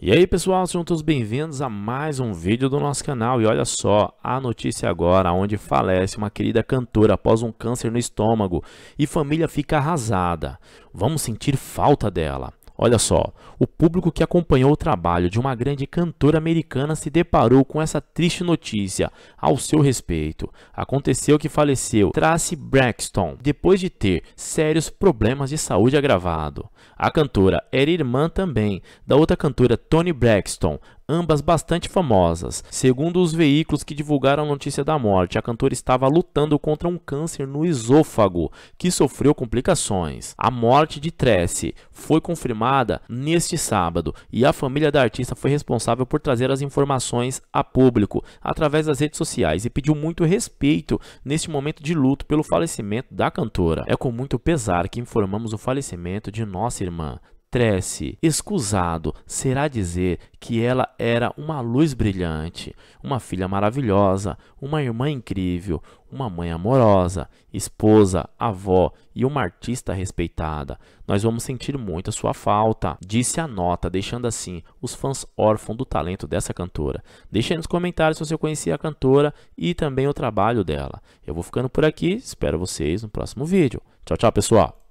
E aí pessoal, sejam todos bem-vindos a mais um vídeo do nosso canal e olha só, a notícia agora onde falece uma querida cantora após um câncer no estômago e família fica arrasada. Vamos sentir falta dela. Olha só, o público que acompanhou o trabalho de uma grande cantora americana se deparou com essa triste notícia ao seu respeito. Aconteceu que faleceu Tracy Braxton depois de ter sérios problemas de saúde agravado. A cantora era irmã também da outra cantora Toni Braxton, ambas bastante famosas. Segundo os veículos que divulgaram a notícia da morte, a cantora estava lutando contra um câncer no esôfago, que sofreu complicações. A morte de Tresse foi confirmada neste sábado e a família da artista foi responsável por trazer as informações a público através das redes sociais e pediu muito respeito neste momento de luto pelo falecimento da cantora. É com muito pesar que informamos o falecimento de nossa irmã. Trece, escusado será dizer que ela era uma luz brilhante, uma filha maravilhosa, uma irmã incrível, uma mãe amorosa, esposa, avó e uma artista respeitada. Nós vamos sentir muito a sua falta, disse a nota, deixando assim os fãs órfãos do talento dessa cantora. Deixe nos comentários se você conhecia a cantora e também o trabalho dela. Eu vou ficando por aqui, espero vocês no próximo vídeo. Tchau, tchau, pessoal!